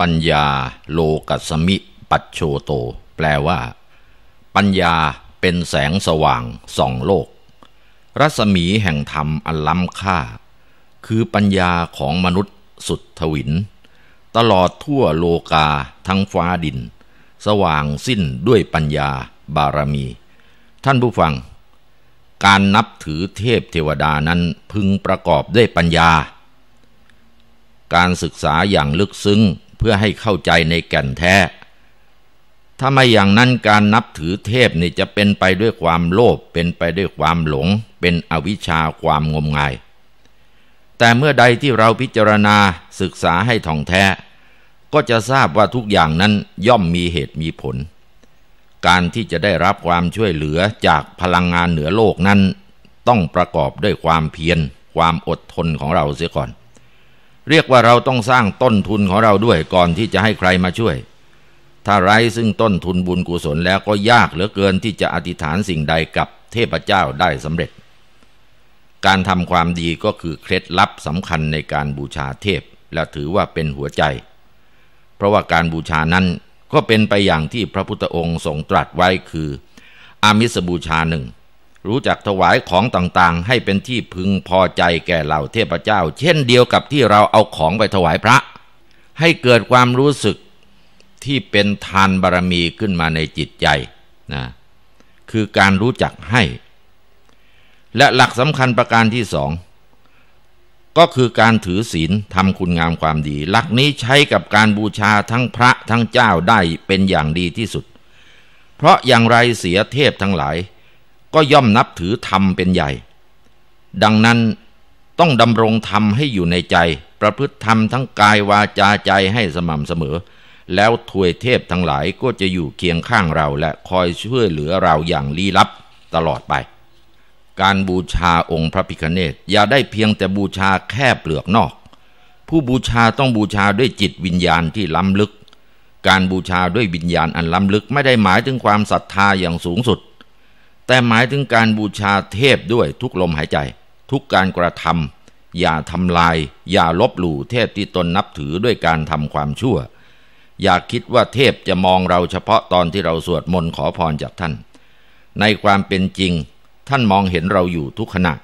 ปัญญาโลกัสมิปัจโชโตแปลว่า ปัญญาเป็นแสงสว่างส่องโลก รัศมีแห่งธรรมอันล้ำค่า คือปัญญาของมนุษย์สุดทวิน ตลอดทั่วโลกาทั้งฟ้าดิน สว่างสิ้นด้วยปัญญาบารมี ท่านผู้ฟัง การนับถือเทพเทวดานั้นพึงประกอบด้วยปัญญา การศึกษาอย่างลึกซึ้งเพื่อให้เข้าใจในแก่นแท้ ถ้าไม่อย่างนั้นการนับถือเทพนี่จะเป็นไปด้วยความโลภ เป็นไปด้วยความหลง เป็นอวิชชาความงมงาย แต่เมื่อใดที่เราพิจารณาศึกษาให้ท่องแท้ ก็จะทราบว่าทุกอย่างนั้นย่อมมีเหตุมีผล การที่จะได้รับความช่วยเหลือจากพลังงานเหนือโลกนั้น ต้องประกอบด้วยความเพียรความอดทนของเราเสียก่อนเรียกว่าเราต้องสร้างต้นทุนของเราด้วยก่อนที่จะให้ใครมาช่วย ถ้าไร้ซึ่งต้นทุนบุญกุศลแล้วก็ยากเหลือเกินที่จะอธิษฐานสิ่งใดกับเทพเจ้าได้สำเร็จ การทำความดีก็คือเคล็ดลับสำคัญในการบูชาเทพและถือว่าเป็นหัวใจ เพราะว่าการบูชานั้นก็เป็นไปอย่างที่พระพุทธองค์ทรงตรัสไว้คือ อามิสบูชาหนึ่งรู้จักถวายของต่างๆ ให้เป็นที่พึงพอใจแก่เหล่าเทพเจ้า เช่นเดียวกับที่เราเอาของไปถวายพระ ให้เกิดความรู้สึกที่เป็นทานบารรมีขึ้นมาในจิตใจนะคือการรู้จักให้ และหลักสำคัญประการที่สอง ก็คือการถือศีลทำคุณงามความดี หลักนี้ใช้กับการบูชาทั้งพระทั้งเจ้าได้เป็นอย่างดีที่สุด เพราะอย่างไรเสียเทพทั้งหลายก็ย่อมนับถือธรรมเป็นใหญ่ ดังนั้นต้องดำรงธรรมให้อยู่ในใจ ประพฤติธรรมทั้งกายวาจาใจให้สม่ำเสมอ แล้วทวยเทพทั้งหลายก็จะอยู่เคียงข้างเราและคอยช่วยเหลือเราอย่างลี้ลับตลอดไป การบูชาองค์พระพิคเนตอย่าได้เพียงแต่บูชาแค่เปลือกนอก ผู้บูชาต้องบูชาด้วยจิตวิญญาณที่ล้ำลึก การบูชาด้วยวิญญาณอันล้ำลึกไม่ได้หมายถึงความศรัทธาอย่างสูงสุดแต่หมายถึงการบูชาเทพด้วยทุกลมหายใจ ทุกการกระทำอย่าทำลาย อย่าลบหลู่เทพที่ตนนับถือด้วยการทำความชั่ว อย่าคิดว่าเทพจะมองเราเฉพาะตอนที่เราสวดมนต์ขอพรจากท่าน ในความเป็นจริง ท่านมองเห็นเราอยู่ทุกขณะ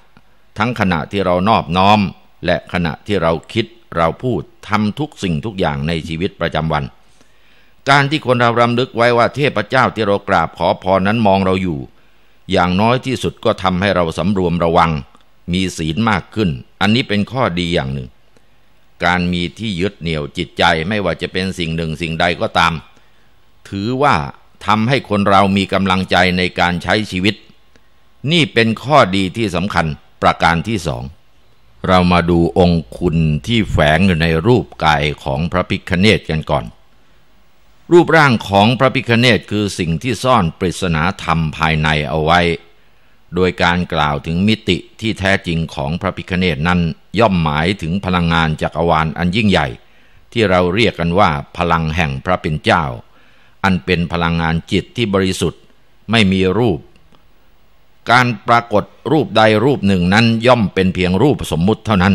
ทั้งขณะที่เรานอบน้อม และขณะที่เราคิดเราพูดทำทุกสิ่งทุกอย่างในชีวิตประจำวัน การที่คนเรารำลึกไว้ว่า เทพเจ้าที่เรากราบขอพรนั้นมองเราอยู่อย่างน้อยที่สุดก็ทำให้เราสำรวมระวังมีศีลมากขึ้น อันนี้เป็นข้อดีอย่างหนึ่ง การมีที่ยึดเหนี่ยวจิตใจไม่ว่าจะเป็นสิ่งหนึ่งสิ่งใดก็ตาม ถือว่าทำให้คนเรามีกำลังใจในการใช้ชีวิต นี่เป็นข้อดีที่สำคัญประการที่สอง เรามาดูองค์คุณที่แฝงอยู่ในรูปกายของพระพิคเนตกันก่อนรูปร่างของพระพิคเนตคือสิ่งที่ซ่อนปริศนาธรรมภายในเอาไว้ โดยการกล่าวถึงมิติที่แท้จริงของพระพิคเนตนั้นย่อมหมายถึงพลังงานจักรวาลอันยิ่งใหญ่ ที่เราเรียกกันว่าพลังแห่งพระเป็นเจ้า อันเป็นพลังงานจิตที่บริสุทธิ์ ไม่มีรูป การปรากฏรูปใดรูปหนึ่งนั้นย่อมเป็นเพียงรูปสมมุติเท่านั้น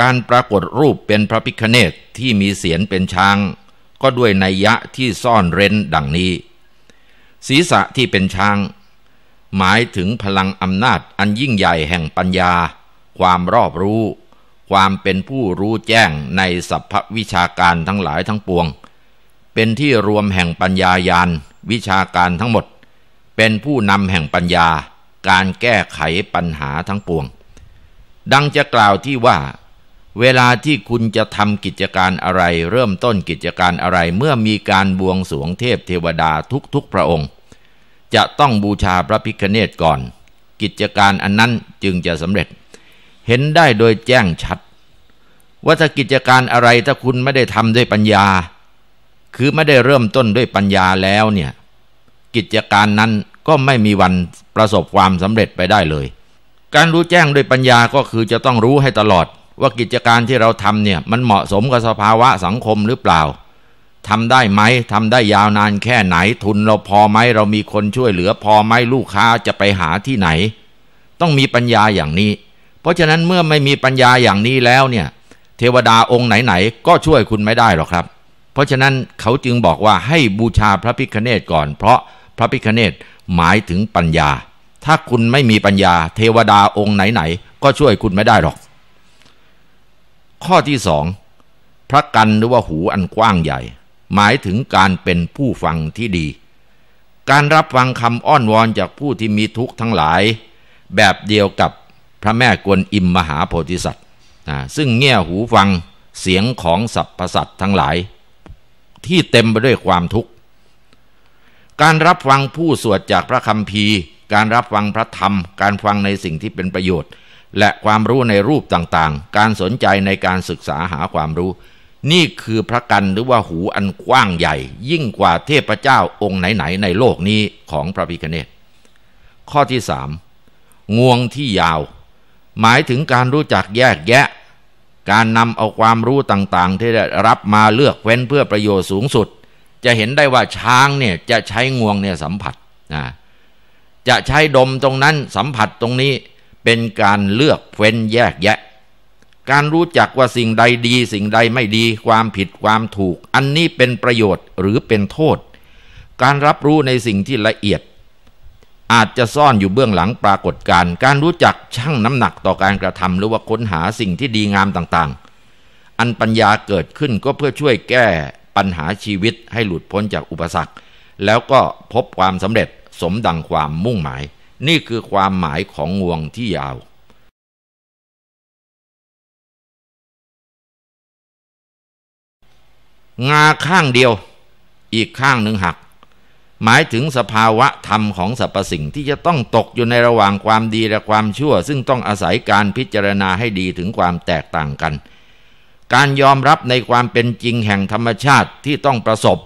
การปรากฏรูปเป็นพระพิคเนตที่มีเสียงเป็นช้างก็ด้วยนัยยะที่ซ่อนเร้นดังนี้ ศีรษะที่เป็นช้างหมายถึงพลังอำนาจอันยิ่งใหญ่แห่งปัญญา ความรอบรู้ ความเป็นผู้รู้แจ้งในสัพพวิชาการทั้งหลายทั้งปวง เป็นที่รวมแห่งปัญญายานวิชาการทั้งหมด เป็นผู้นำแห่งปัญญาการแก้ไขปัญหาทั้งปวง ดังจะกล่าวที่ว่าเวลาที่คุณจะทำกิจการอะไรเริ่มต้นกิจการอะไร เมื่อมีการบวงสรวงเทพเทวดาทุกๆพระองค์ จะต้องบูชาพระพิคเนตก่อน กิจการอันนั้นจึงจะสำเร็จเห็นได้โดยแจ้งชัด ว่าถ้ากิจการอะไรถ้าคุณไม่ได้ทำด้วยปัญญา คือไม่ได้เริ่มต้นด้วยปัญญาแล้วเนี่ย กิจการนั้นก็ไม่มีวันประสบความสำเร็จไปได้เลย การรู้แจ้งด้วยปัญญาก็คือจะต้องรู้ให้ตลอดว่ากิจการที่เราทำเนี่ยมันเหมาะสมกับสภาวะสังคมหรือเปล่า ทำได้ไหมทำได้ยาวนานแค่ไหน ทุนเราพอไหม เรามีคนช่วยเหลือพอไหมลูกค้าจะไปหาที่ไหน ต้องมีปัญญาอย่างนี้ เพราะฉะนั้นเมื่อไม่มีปัญญาอย่างนี้แล้วเนี่ย เทวดาองค์ไหนๆก็ช่วยคุณไม่ได้หรอกครับ เพราะฉะนั้นเขาจึงบอกว่าให้บูชาพระพิคเนตก่อน เพราะพระพิคเนตหมายถึงปัญญา ถ้าคุณไม่มีปัญญา เทวดาองค์ไหนๆก็ช่วยคุณไม่ได้หรอกข้อที่สอง พระกันหรือว่าหูอันกว้างใหญ่ หมายถึงการเป็นผู้ฟังที่ดี การรับฟังคำอ้อนวอนจากผู้ที่มีทุกข์ทั้งหลาย แบบเดียวกับพระแม่กวนอิมมหาโพธิสัตว์ซึ่งเงี่ยหูฟังเสียงของสรรพสัตว์ทั้งหลาย ที่เต็มไปด้วยความทุกข์ การรับฟังผู้สวดจากพระคัมภีร์ การรับฟังพระธรรม การฟังในสิ่งที่เป็นประโยชน์และความรู้ในรูปต่างๆ การสนใจในการศึกษาหาความรู้ นี่คือพระกันหรือว่าหูอันกว้างใหญ่ ยิ่งกว่าเทพเจ้าองค์ไหนๆในโลกนี้ของพระพิคเนตข้อที่สามงวงที่ยาว หมายถึงการรู้จักแยกแยะ การนำเอาความรู้ต่างๆ ที่ได้รับมาเลือกเว้นเพื่อประโยชน์สูงสุด จะเห็นได้ว่าช้างเนี่ยจะใช้งวงเนี่ยสัมผัสนะจะใช้ดมตรงนั้นสัมผัสตรงนี้เป็นการเลือกเฟ้นแยกแยะ การรู้จักว่าสิ่งใดดี สิ่งใดไม่ดี ความผิดความถูก อันนี้เป็นประโยชน์หรือเป็นโทษ การรับรู้ในสิ่งที่ละเอียด อาจจะซ่อนอยู่เบื้องหลังปรากฏการ การรู้จักชั่งน้ำหนักต่อการกระทำหรือว่าค้นหาสิ่งที่ดีงามต่างๆ อันปัญญาเกิดขึ้นก็เพื่อช่วยแก้ ปัญหาชีวิตให้หลุดพ้นจากอุปสรรคแล้วก็พบความสำเร็จสมดังความมุ่งหมายนี่คือความหมายของงวงที่ยาว งาข้างเดียว อีกข้างหนึ่งหัก หมายถึงสภาวะธรรมของสรรพสิ่งที่จะต้องตกอยู่ในระหว่างความดีและความชั่ว ซึ่งต้องอาศัยการพิจารณาให้ดีถึงความแตกต่างกัน การยอมรับในความเป็นจริงแห่งธรรมชาติที่ต้องประสบ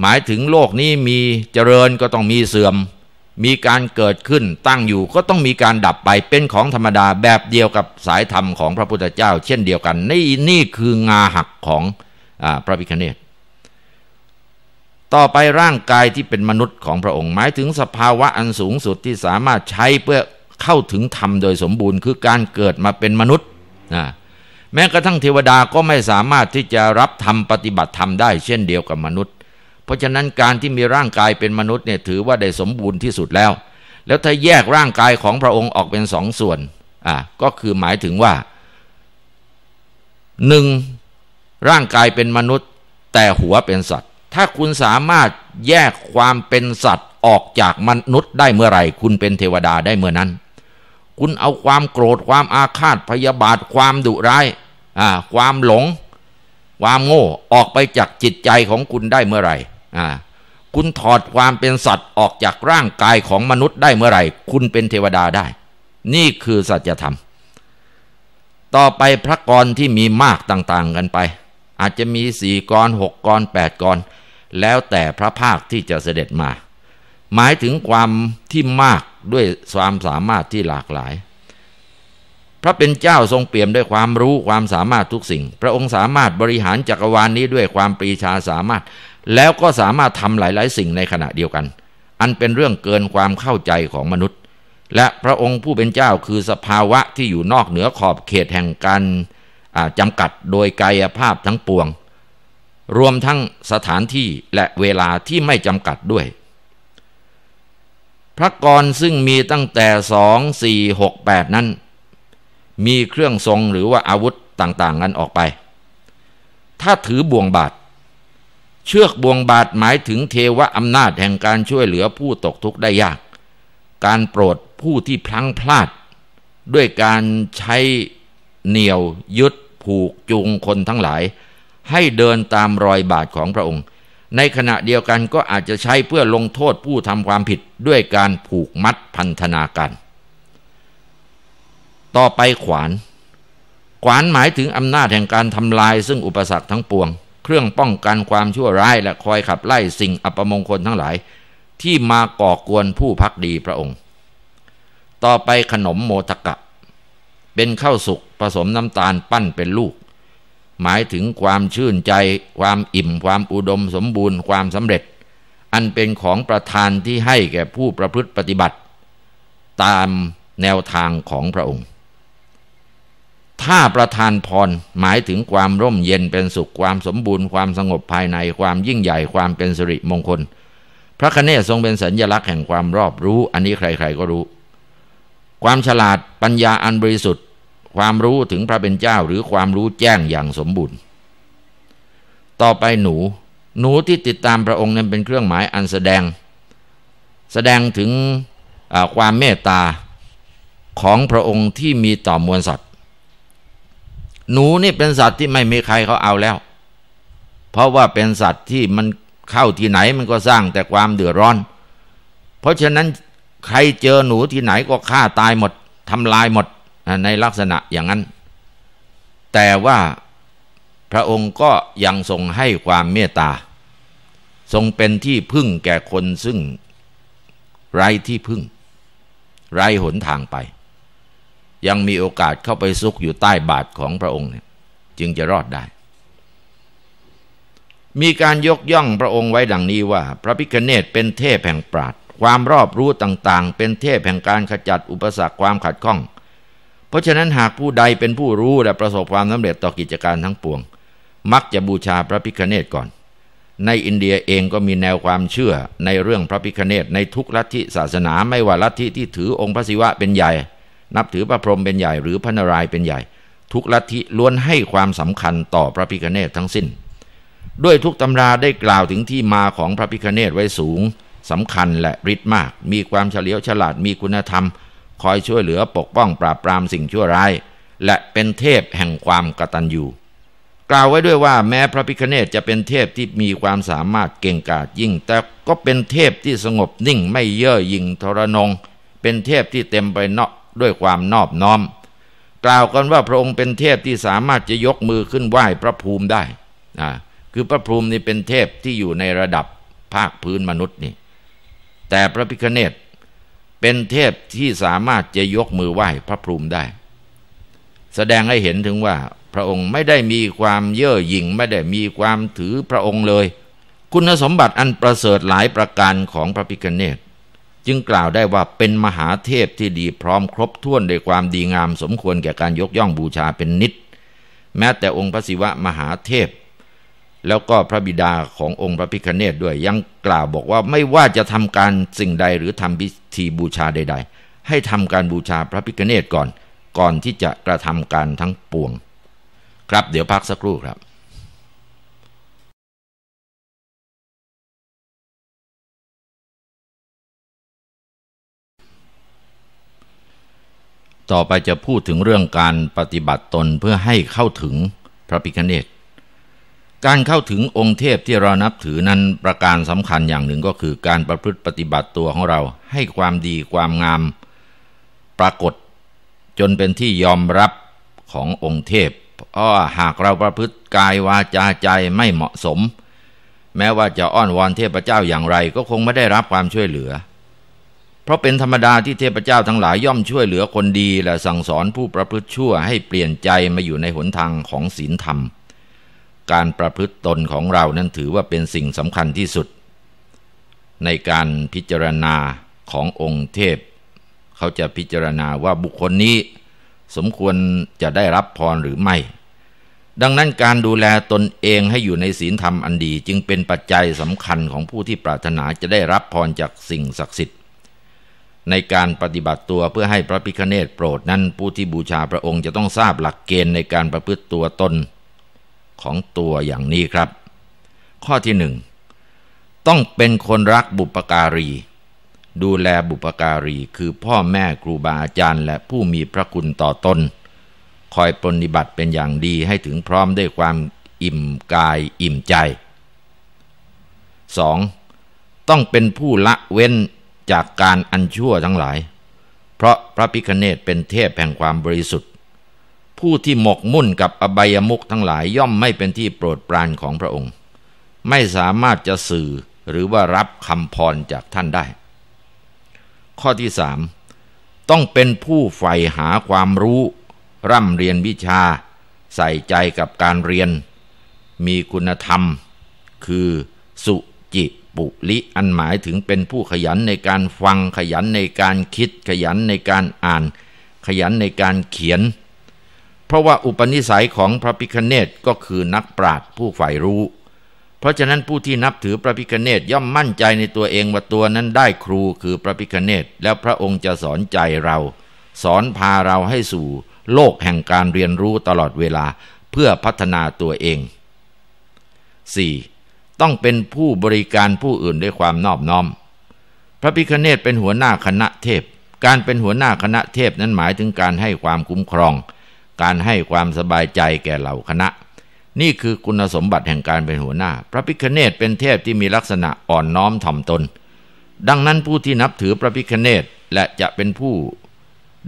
หมายถึงโลกนี้มีเจริญก็ต้องมีเสื่อมมีการเกิดขึ้นตั้งอยู่ก็ต้องมีการดับไปเป็นของธรรมดาแบบเดียวกับสายธรรมของพระพุทธเจ้าเช่นเดียวกัน นี่นี่คืองาหักของอพระพิคเนตต่อไปร่างกายที่เป็นมนุษย์ของพระองค์หมายถึงสภาวะอันสูงสุดที่สามารถใช้เพื่อเข้าถึงธรรมโดยสมบูรณ์คือการเกิดมาเป็นมนุษย์นะแม้กระทั่งเทวดาก็ไม่สามารถที่จะรับธรรมปฏิบัติธรรมได้เช่นเดียวกับมนุษย์เพราะฉะนั้นการที่มีร่างกายเป็นมนุษย์เนี่ยถือว่าได้สมบูรณ์ที่สุดแล้ว แล้วถ้าแยกร่างกายของพระองค์ออกเป็นสองส่วน อ่ะก็คือหมายถึงว่าหนึ่งร่างกายเป็นมนุษย์แต่หัวเป็นสัตว์ ถ้าคุณสามารถแยกความเป็นสัตว์ออกจากมนุษย์ได้เมื่อไหร่ คุณเป็นเทวดาได้เมื่อนั้น คุณเอาความโกรธความอาฆาตพยาบาทความดุร้าย อ่า ความหลง ความโง่ออกไปจากจิตใจของคุณได้เมื่อไหร่คุณถอดความเป็นสัตว์ออกจากร่างกายของมนุษย์ได้เมื่อไหร่คุณเป็นเทวดาได้ นี่คือสัจธรรม ต่อไปพระกรที่มีมากต่าง ๆ กันไป อาจจะมีสี่กรหกกรแปดกรแล้วแต่พระภาคที่จะเสด็จมา หมายถึงความที่มากด้วยความสามารถที่หลากหลาย พระเป็นเจ้าทรงเปี่ยมด้วยความรู้ความสามารถทุกสิ่ง พระองค์สามารถบริหารจักรวาลนนี้ด้วยความปรีชาสามารถแล้วก็สามารถทำหลาย ๆ สิ่งในขณะเดียวกัน อันเป็นเรื่องเกินความเข้าใจของมนุษย์ และพระองค์ผู้เป็นเจ้าคือสภาวะที่อยู่นอกเหนือขอบเขตแห่งการจำกัดโดยกายภาพทั้งปวง รวมทั้งสถานที่และเวลาที่ไม่จำกัดด้วย พระกรซึ่งมีตั้งแต่สองสี่หกแปดนั้น มีเครื่องทรงหรือว่าอาวุธต่างๆกันออกไป ถ้าถือบ่วงบาทเชือกบวงบาดหมายถึงเทวะอำนาจแห่งการช่วยเหลือผู้ตกทุกข์ได้ยาก การโปรดผู้ที่พลั้งพลาด ด้วยการใช้เหนี่ยวยึดผูกจูงคนทั้งหลาย ให้เดินตามรอยบาทของพระองค์ ในขณะเดียวกันก็อาจจะใช้เพื่อลงโทษผู้ทำความผิดด้วยการผูกมัดพันธนาการ ต่อไปขวาน ขวานหมายถึงอำนาจแห่งการทำลายซึ่งอุปสรรคทั้งปวงเครื่องป้องกันความชั่วร้ายและคอยขับไล่สิ่งอัปมงคลทั้งหลาย ที่มาก่อกวนผู้พักดีพระองค์ ต่อไปขนมโมทกะเป็นข้าวสุกผสมน้ำตาลปั้นเป็นลูก หมายถึงความชื่นใจความอิ่มความอุดมสมบูรณ์ความสำเร็จ อันเป็นของประทานที่ให้แก่ผู้ประพฤติปฏิบัติ ตามแนวทางของพระองค์ถ้าประทานพรหมายถึงความร่มเย็นเป็นสุขความสมบูรณ์ความสงบภายในความยิ่งใหญ่ความเป็นสิริมงคล พระคเนศทรงเป็นสัญญลักษณ์แห่งความรอบรู้อันนี้ใครๆก็รู้ ความฉลาดปัญญาอันบริสุทธิ์ ความรู้ถึงพระเป็นเจ้าหรือความรู้แจ้งอย่างสมบูรณ์ ต่อไปหนูหนูที่ติดตามพระองค์นั้นเป็นเครื่องหมายอันแสดง แสดงถึงความเมตตาของพระองค์ที่มีต่อมวลสัตวหนูนี่เป็นสัตว์ที่ไม่มีใครเขาเอาแล้ว เพราะว่าเป็นสัตว์ที่มันเข้าที่ไหนมันก็สร้างแต่ความเดือดร้อน เพราะฉะนั้นใครเจอหนูที่ไหนก็ฆ่าตายหมดทำลายหมดในลักษณะอย่างนั้น แต่ว่าพระองค์ก็ยังทรงให้ความเมตตา ทรงเป็นที่พึ่งแก่คนซึ่งไร้ที่พึ่ง ไร้หนทางไปยังมีโอกาสเข้าไปซุกอยู่ใต้บาทของพระองค์เนี่ยจึงจะรอดได้ มีการยกย่องพระองค์ไว้ดังนี้ว่า พระพิคเนตเป็นเทพแห่งปราด ความรอบรู้ต่างๆ เป็นเทพแห่งการขจัดอุปสรรคความขัดข้อง เพราะฉะนั้นหากผู้ใดเป็นผู้รู้และประสบความสำเร็จต่อกิจการทั้งปวง มักจะบูชาพระพิคเนตก่อน ในอินเดียเองก็มีแนวความเชื่อ ในเรื่องพระพิคเนตในทุกลัทธิศาสนาไม่ว่าลัทธิที่ถือองค์พระศิวะเป็นใหญ่นับถือพระพรหมเป็นใหญ่หรือพระนารายณ์เป็นใหญ่ ทุกลัทธิล้วนให้ความสำคัญต่อพระพิคเนตทั้งสิ้น ด้วยทุกตำราได้กล่าวถึงที่มาของพระพิคเนตไว้สูงสำคัญและฤทธิ์มาก มีความเฉลียวฉลาดมีคุณธรรม คอยช่วยเหลือปกป้องปราบปรามสิ่งชั่วร้าย และเป็นเทพแห่งความกตัญญูกล่าวไว้ด้วยว่าแม้พระพิคเนตจะเป็นเทพที่มีความสามารถเก่งกาจยิ่ง แต่ก็เป็นเทพที่สงบนิ่งไม่เย่อหยิ่งทรนงเป็นเทพที่เต็มไปเนาะด้วยความนอบน้อม กล่าวกันว่าพระองค์เป็นเทพที่สามารถจะยกมือขึ้นไหว้พระภูมิได้นะคือพระภูมินี่เป็นเทพที่อยู่ในระดับภาคพื้นมนุษย์นี่ แต่พระพิคเนตเป็นเทพที่สามารถจะยกมือไหว้พระภูมิได้ แสดงให้เห็นถึงว่า พระองค์ไม่ได้มีความเย่อหยิ่ง ไม่ได้มีความถือพระองค์เลย คุณสมบัติอันประเสริฐหลายประการของพระพิคเนตจึงกล่าวได้ว่าเป็นมหาเทพที่ดีพร้อมครบถ้วนด้วยความดีงามสมควรแก่การยกย่องบูชาเป็นนิด แม้แต่องค์พระศิวะมหาเทพแล้วก็พระบิดาขององค์พระพิคเนตด้วยยังกล่าวบอกว่าไม่ว่าจะทำการสิ่งใดหรือทำพิธีบูชาใด ๆ ให้ทำการบูชาพระพิคเนตก่อน ก่อนที่จะกระทำการทั้งปวง ครับเดี๋ยวพักสักครู่ครับต่อไปจะพูดถึงเรื่องการปฏิบัติตนเพื่อให้เข้าถึงพระพิคเนตการเข้าถึงองค์เทพที่เรานับถือนั้นประการสำคัญอย่างหนึ่งก็คือการประพฤติปฏิบัติตัวของเราให้ความดีความงาม ปรากฏจนเป็นที่ยอมรับขององค์เทพเพราะหากเราประพฤติกายวาจาใจไม่เหมาะสม แม้ว่าจะอ้อนวอนเทพเจ้าอย่างไร ก็คงไม่ได้รับความช่วยเหลือเพราะเป็นธรรมดาที่เทพเจ้าทั้งหลายย่อมช่วยเหลือคนดีและสั่งสอนผู้ประพฤติชั่วให้เปลี่ยนใจมาอยู่ในหนทางของศีลธรรม การประพฤติตนของเรานั้นถือว่าเป็นสิ่งสำคัญที่สุด ในการพิจารณาขององค์เทพ เขาจะพิจารณาว่าบุคคลนี้สมควรจะได้รับพรหรือไม่ ดังนั้นการดูแลตนเองให้อยู่ในศีลธรรมอันดี จึงเป็นปัจจัยสำคัญของผู้ที่ปรารถนาจะได้รับพรจากสิ่งศักดิ์สิทธิในการปฏิบัติตัวเพื่อให้พระพิคเนตโปรดนั้นผู้ที่บูชาพระองค์จะต้องทราบหลักเกณฑ์ในการประพฤติตัวตนของตัวอย่างนี้ครับ ข้อที่หนึ่ง ต้องเป็นคนรักบุปการี ดูแลบุปการีคือพ่อแม่ครูบาอาจารย์และผู้มีพระคุณต่อตนคอยปฏิบัติเป็นอย่างดีให้ถึงพร้อมด้วยความอิ่มกายอิ่มใจ 2. ต้องเป็นผู้ละเว้นจากการอันชั่วทั้งหลาย เพราะพระพิคเนตเป็นเทพแห่งความบริสุทธิ์ ผู้ที่หมกมุ่นกับอบายมุขทั้งหลายย่อมไม่เป็นที่โปรดปรานของพระองค์ ไม่สามารถจะสื่อหรือว่ารับคำพรจากท่านได้ ข้อที่สามต้องเป็นผู้ใฝ่หาความรู้ ร่ำเรียนวิชา ใส่ใจกับการเรียน มีคุณธรรม คือสุจิปุลิอันหมายถึงเป็นผู้ขยันในการฟังขยันในการคิดขยันในการอ่าน ขยันในการเขียน เพราะว่าอุปนิสัยของพระพิคเนตก็คือนักปราชญ์ผู้ใฝ่รู้ เพราะฉะนั้นผู้ที่นับถือพระพิคเนตย่อมมั่นใจในตัวเองว่าตัวนั้นได้ครูคือพระพิคเนตแล้วพระองค์จะสอนใจเรา สอนพาเราให้สู่ โลกแห่งการเรียนรู้ตลอดเวลาเพื่อพัฒนาตัวเอง 4. ต้องเป็นผู้บริการผู้อื่นด้วยความนอบน้อม พระพิคเนตเป็นหัวหน้าคณะเทพ การเป็นหัวหน้าคณะเทพนั้นหมายถึงการให้ความคุ้มครอง การให้ความสบายใจแก่เหล่าคณะ นี่คือคุณสมบัติแห่งการเป็นหัวหน้า พระพิคเนตเป็นเทพที่มีลักษณะอ่อนน้อมถ่อมตน ดังนั้นผู้ที่นับถือพระพิคเนตและจะเป็นผู้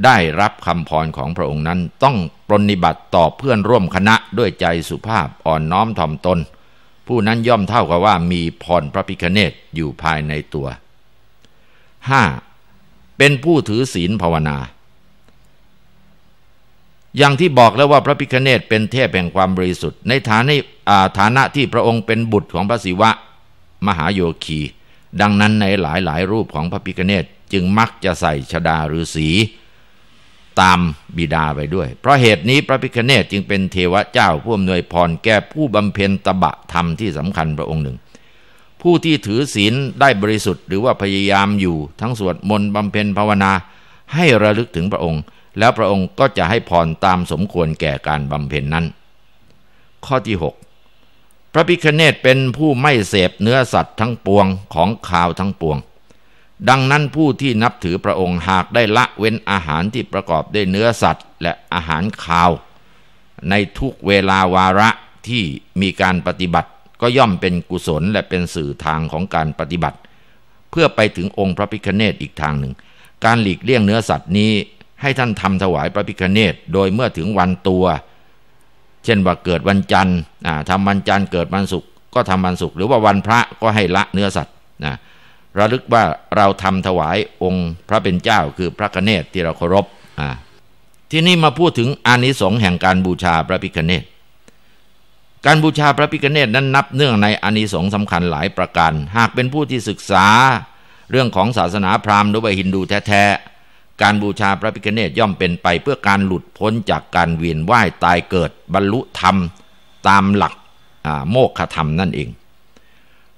ได้รับคำพรของพระองค์นั้นต้องปรนนิบัติต่อเพื่อนร่วมคณะด้วยใจสุภาพอ่อนน้อมถ่อมตนผู้นั้นย่อมเท่ากับว่ามีพรพระพิคเนตอยู่ภายในตัว 5. เป็นผู้ถือศีลภาวนา อย่างที่บอกแล้วว่าพระพิคเนตเป็นเทพแห่งความบริสุทธิ์ในฐานะฐานะที่พระองค์เป็นบุตรของพระศิวะมหาโยคี ดังนั้นในหลายๆรูปของพระพิคเนตจึงมักจะใส่ชดาหรือสีตามบิดาไปด้วยเพราะเหตุนี้พระพิคเนตจึงเป็นเทวเจ้าผู้อำนวยพรแก่ผู้บำเพ็ญตบะธรรมที่สำคัญพระองค์หนึ่ง ผู้ที่ถือศีลได้บริสุทธิ์หรือว่าพยายามอยู่ทั้งสวดมนต์บำเพ็ญภาวนา ให้ระลึกถึงพระองค์ แล้วพระองค์ก็จะให้พรตามสมควรแก่การบำเพ็ญนั้น ข้อที่6พระพิคเนตเป็นผู้ไม่เสพเนื้อสัตว์ทั้งปวงของข่าวทั้งปวงดังนั้นผู้ที่นับถือพระองค์หากได้ละเว้นอาหารที่ประกอบด้วยเนื้อสัตว์ และอาหารคาว ในทุกเวลาวาระที่มีการปฏิบัติ ก็ย่อมเป็นกุศลและเป็นสื่อทางของการปฏิบัติ เพื่อไปถึงองค์พระพิคเนตอีกทางหนึ่ง การหลีกเลี่ยงเนื้อสัตว์นี้ ให้ท่านทำถวายพระพิคเนตโดยเมื่อถึงวันตัว เช่นว่าเกิดวันจันทร์ทำวันจันทร์เกิดวันศุกร์ก็ทำวันศุกร์หรือว่าวันพระก็ให้ละเนื้อสัตว์นะระลึกว่าเราทำถวายองค์พระเป็นเจ้าคือพระคเนศที่เราเคารพอ่าที่นี่มาพูดถึงอานิสงส์แห่งการบูชาพระพิคเนศ การบูชาพระพิคเนศนั้นนับเนื่องในอานิสงส์สำคัญหลายประการ หากเป็นผู้ที่ศึกษาเรื่องของศาสนาพราหมณ์หรือว่าฮินดูแท้ๆการบูชาพระพิคเนศย่อมเป็นไปเพื่อการหลุดพ้นจากการเวียนว่ายตายเกิดบรรลุธรรมตามหลักโมกขธรรมนั่นเอง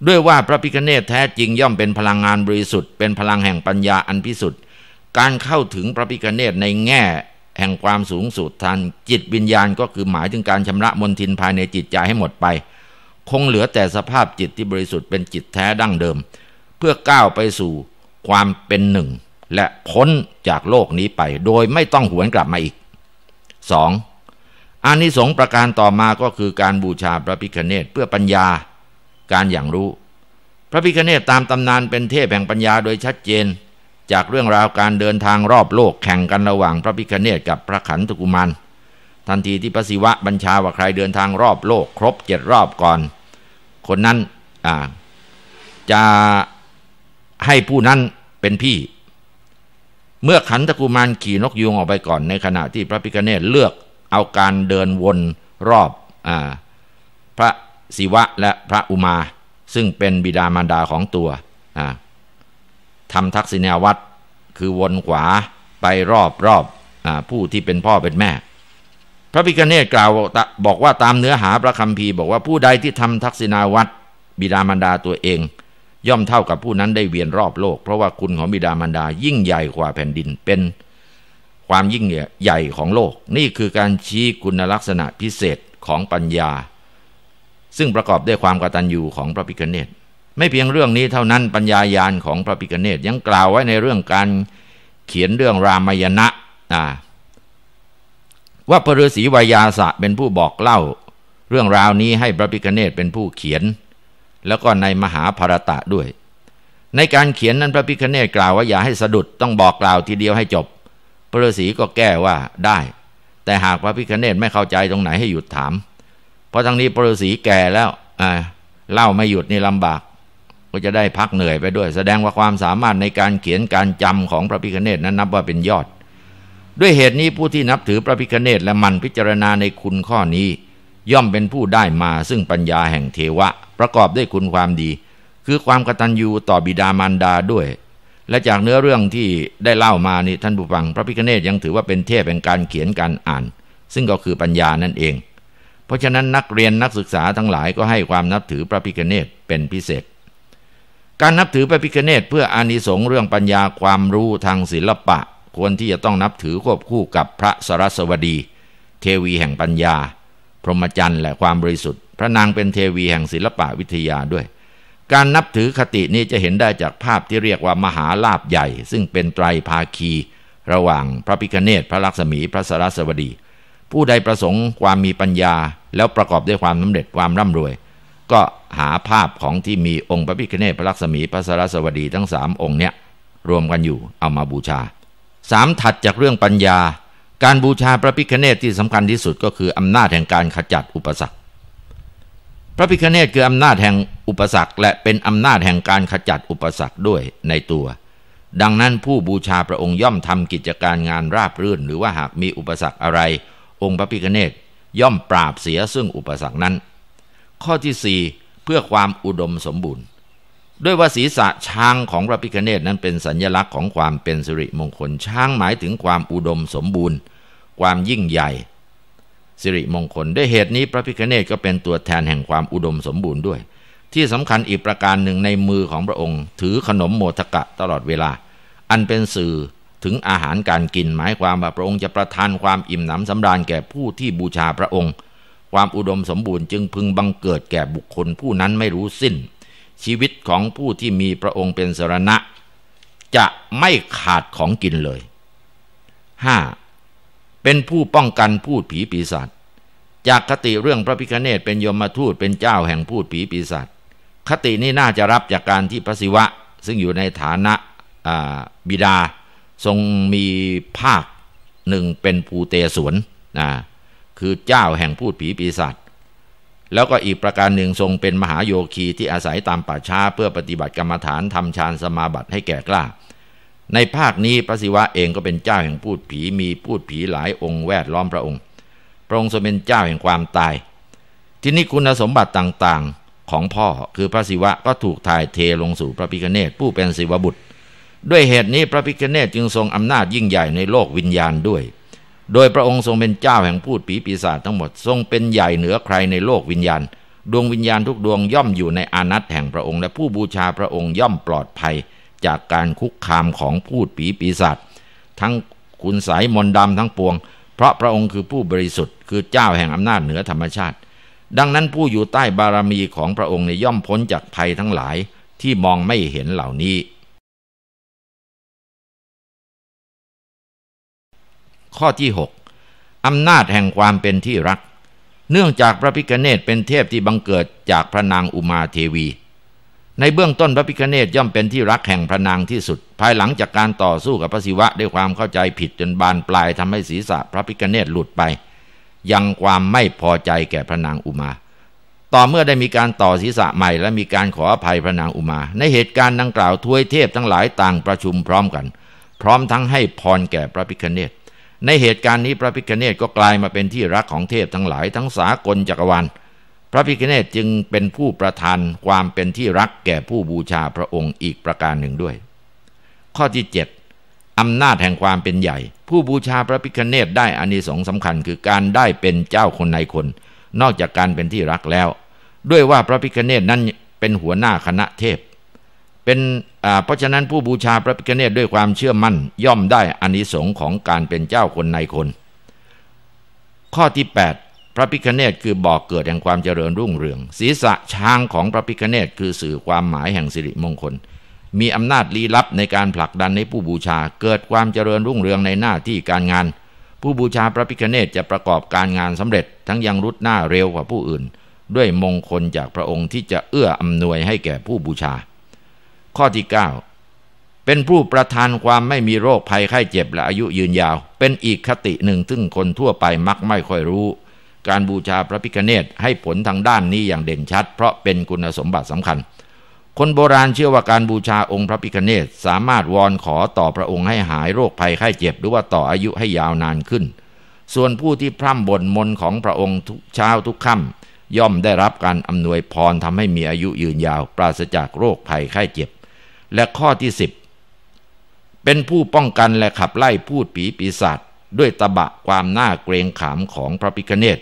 ด้วยว่าพระพิคเนตแท้จริงย่อมเป็นพลังงานบริสุทธิ์เป็นพลังแห่งปัญญาอันพิสุทธิ์ การเข้าถึงพระพิคเนตในแง่แห่งความสูงสุดทันจิตวิญญาณก็คือหมายถึงการชำระมนทินภายในจิตใจให้หมดไป คงเหลือแต่สภาพจิตที่บริสุทธิ์เป็นจิตแท้ดั้งเดิม เพื่อก้าวไปสู่ความเป็นหนึ่ง และพ้นจากโลกนี้ไป โดยไม่ต้องหวนกลับมาอีก 2. อานิสงส์ประการต่อมาก็คือการบูชาพระพิคเนตเพื่อปัญญาการอย่างรู้ พระพิคเนตตามตำนานเป็นเทพแห่งปัญญาโดยชัดเจน จากเรื่องราวการเดินทางรอบโลกแข่งกันระหว่าง พระพิคเนตกับพระขันธกุมาร ทันทีที่พระศิวะบัญชาว่าใครเดินทางรอบโลก ครบเจ็ดรอบก่อน คนนั้นจะให้ผู้นั้นเป็นพี่ เมื่อขันะกุมารขี่นกยูงออกไปก่อนในขณะ ที่พระพิคเนตเลือกเอาการเดินวนรอบอพระศิวะและพระอุมาซึ่งเป็นบิดามารดาของตัวทำทักษิณาวัตรคือวนขวาไปรอบรอบอผู้ที่เป็นพ่อเป็นแม่ พระพิฆเนตกล่าวบอกว่าตามเนื้อหาพระคัมภีร์บอกว่าผู้ใดที่ทำทักษิณาวัตรบิดามารดาตัวเอง ย่อมเท่ากับผู้นั้นได้เวียนรอบโลก เพราะว่าคุณของบิดามารดา ยิ่งใหญ่กว่าแผ่นดินเป็นความยิ่งใหญ่ของโลก นี่คือการชี้คุณลักษณะพิเศษของปัญญาซึ่งประกอบด้วยความกตัญญูของพระพิคเนตไม่เพียงเรื่องนี้เท่านั้นปัญญายาณของพระพิคเนตยังกล่าวไว้ในเรื่องการเขียนเรื่องรามยณะนะว่า พระฤาษีวายาสะเป็นผู้บอกเล่า เรื่องราวนี้ให้พระพิคเนตเป็นผู้เขียน แล้วก็ในมหาภารตะด้วย ในการเขียนนั้นพระพิคเนตกล่าวว่าอย่าให้สะดุดต้องบอกกล่าวทีเดียวให้จบพระฤาษีก็แก้ว่าได้ แต่หากพระพิคเนตไม่เข้าใจตรงไหนให้หยุดถามเพราะทั้งนี้ปรสีแก่แล้วอ่าเล่าไม่หยุดนี่ลำบาก ก็จะได้พักเหนื่อยไปด้วย แสดงว่าความสามารถในการเขียนการจำของพระพิคเนตนั้นนับว่าเป็นยอด ด้วยเหตุนี้ผู้ที่นับถือพระพิคเนตและมันพิจารณาในคุณข้อนี้ ย่อมเป็นผู้ได้มาซึ่งปัญญาแห่งเทวะ ประกอบด้วยคุณความดี คือความกตัญญูต่อบิดามารดาด้วย และจากเนื้อเรื่องที่ได้เล่ามานี่ท่านผู้ฟังพระพิคเนตยังถือว่าเป็นเทพแห่งการเขียนการอ่าน ซึ่งก็คือปัญญานั่นเองราะฉะนั้นนักเรียนนักศึกษาทั้งหลายก็ให้ความนับถือพระพิคเนตเป็นพิเศษ การนับถือพระพิคเนตเพื่ออานิสงส์เรื่องปัญญาความรู้ทางศิลปะ ควรที่จะต้องนับถือควบคู่กับพระสรสวดี เทวีแห่งปัญญา พรหมจรรย์และความบริสุทธิ์ พระนางเป็นเทวีแห่งศิลปะวิทยาด้วย การนับถือคตินี้จะเห็นได้จากภาพที่เรียกว่ามหาลาบใหญ่ ซึ่งเป็นไตรภาคี ระหว่างพระพิคเนตพระลักษมีพระสรสวดี ผู้ใดประสงค์ความมีปัญญาแล้วประกอบด้วยความสาเร็จความร่ำรวย ก็หาภาพของที่มีองค์พระพิฆเนศพระลักษมีพระสารสวดีทั้งสามองค์เนี่ยรวมกันอยู่เอามาบูชาสามถัดจากเรื่องปัญญา การบูชาพระพิฆเนศที่สำคัญที่สุด ก็คืออำนาจแห่งการขจัดอุปสรรคพระพิฆเนศคืออำนาจแห่งอุปสรรค และเป็นอำนาจแห่งการขจัดอุปสรรคด้วยในตัว ดังนั้นผู้บูชาพระองค์ย่อมทำกิจการงานราบรื่น หรือว่าหากมีอุปสรรคอะไรองค์พระพิฆเนศย่อมปราบเสียซึ่งอุปสรรคนั้น ข้อที่สี่เพื่อความอุดมสมบูรณ์ ด้วยว่าศีรษะช้างของพระพิคเนตนั้นเป็นสัญญลักษณ์ของความเป็นสิริมงคลช้างหมายถึงความอุดมสมบูรณ์ ความยิ่งใหญ่สิริมงคลด้วยเหตุนี้พระพิคเนตก็เป็นตัวแทนแห่งความอุดมสมบูรณ์ด้วย ที่สำคัญอีกประการหนึ่งในมือของพระองค์ ถือขนมโมทกะตลอดเวลา อันเป็นสื่อถึงอาหารการกินหมายความว่าพระองค์จะประทานความอิ่มหนำสำราญแก่ผู้ที่บูชาพระองค์ ความอุดมสมบูรณ์จึงพึงบังเกิดแก่บุคคลผู้นั้นไม่รู้สิ้น ชีวิตของผู้ที่มีพระองค์เป็นสรณะ จะไม่ขาดของกินเลย 5. เป็นผู้ป้องกันพูดผีปีศาจจากคติเรื่องพระพิคเนตเป็นยมทูตเป็นเจ้าแห่งพูดผีปีศาจคตินี้น่าจะรับจากการที่พระศิวะ ซึ่งอยู่ในฐานะบิดาทรงมีภาคหนึ่งเป็น ภูเตศวนนะคือเจ้าแห่งพูดผีปีศาจ แล้วก็อีกประการหนึ่งทรงเป็นมหาโยคีที่อาศัยตามป่าช้าเพื่อปฏิบัติกรรมฐานทำฌานสมาบัติให้แก่กล้า ในภาคนี้พระศิวะเองก็เป็นเจ้าแห่งพูดผี มีพูดผีหลายองค์แวดล้อมพระองค์ พระองค์ทรงเป็นเจ้าแห่งความตาย ทีนี้คุณสมบัติต่างๆของพ่อคือพระศิวะก็ถูกถ่ายเทลงสู่พระพิคเนตผู้เป็นศิวบุตรด้วยเหตุนี้พระพิคเนตจึงทรงอำนาจยิ่งใหญ่ในโลกวิญญาณด้วย โดยพระองค์ทรงเป็นเจ้าแห่งพูดผีปีศาจทั้งหมด ทรงเป็นใหญ่เหนือใครในโลกวิญญาณ ดวงวิญญาณทุกดวงย่อมอยู่ในอานัตแห่งพระองค์ และผู้บูชาพระองค์ย่อมปลอดภัยจากการคุกคามของพูดผีปีศาจทั้งคุณสายมนดำทั้งปวงเพราะพระองค์คือผู้บริสุทธิ์คือเจ้าแห่งอำนาจเหนือธรรมชาติ ดังนั้นผู้อยู่ใต้บารมีของพระองค์ในย่อมพ้นจากภัยทั้งหลายที่มองไม่เห็นเหล่านี้ข้อที่ 6อำนาจแห่งความเป็นที่รัก เนื่องจากพระพิคเนตเป็นเทพที่บังเกิดจากพระนางอุมาเทวี ในเบื้องต้นพระพิคเนตย่อมเป็นที่รักแห่งพระนางที่สุด ภายหลังจากการต่อสู้กับพระศิวะด้วยความเข้าใจผิดจนบานปลายทำให้ศีรษะพระพิคเนตหลุดไป ยังความไม่พอใจแก่พระนางอุมา ต่อเมื่อได้มีการต่อศีรษะใหม่ และมีการขออภัยพระนางอุมา ในเหตุการณ์ดังกล่าวทวยเทพทั้งหลายต่างประชุมพร้อมกัน พร้อมทั้งให้พรแก่พระพิคเนตในเหตุการณ์นี้พระพิคเนตก็กลายมาเป็นที่รักของเทพทั้งหลายทั้งสากลจักรวาลพระพิคเนตจึงเป็นผู้ประทานความเป็นที่รักแก่ผู้บูชาพระองค์อีกประการหนึ่งด้วย ข้อที่ 7อำนาจแห่งความเป็นใหญ่ ผู้บูชาพระพิคเนตได้อานิสงส์สำคัญคือการได้เป็นเจ้าคนในคน นอกจากการเป็นที่รักแล้ว ด้วยว่าพระพิคเนตนั้นเป็นหัวหน้าคณะเทพเป็นเพราะฉะนั้นผู้บูชาพระพิฆเนศด้วยความเชื่อมั่นย่อมได้อานิสงส์ของการเป็นเจ้าคนในคน ข้อที่8พระพิฆเนศคือบ่อกเกิดแห่งความเจริญรุ่งเรือง ศีรษะช้างของพระพิฆเนศคือสื่อความหมายแห่งสิริมงคล มีอำนาจลี้ลับในการผลักดันให้ผู้บูชาเกิดความเจริญรุ่งเรืองในหน้าที่การงาน ผู้บูชาพระพิฆเนศจะประกอบการงานสำเร็จทั้งยังรุดหน้าเร็วกว่าผู้อื่น ด้วยมงคลจากพระองค์ที่จะเอื้ออำนวยให้แก่ผู้บูชาข้อที่ 9เป็นผู้ประทานความไม่มีโรคภัยไข้เจ็บและอายุยืนยาว เป็นอีกคติหนึ่งซึ่งคนทั่วไปมักไม่ค่อยรู้ การบูชาพระพิคเนตให้ผลทางด้านนี้อย่างเด่นชัดเพราะเป็นคุณสมบัติสำคัญ คนโบราณเชื่อว่าการบูชาองค์พระพิคเนตสามารถวอนขอต่อพระองค์ให้หายโรคภัยไข้เจ็บหรือว่าต่ออายุให้ยาวนานขึ้น ส่วนผู้ที่พร่ำบ่นมนของพระองค์ทุกเช้าทุกค่ำย่อมได้รับการอำนวยพรทำให้มีอายุยืนยาว ปราศจากโรคภัยไข้เจ็บและข้อที่สิบเป็นผู้ป้องกันและขับไล่พูดผีปีศาจด้วยตะบะความน่าเกรงขามของพระพิคเนต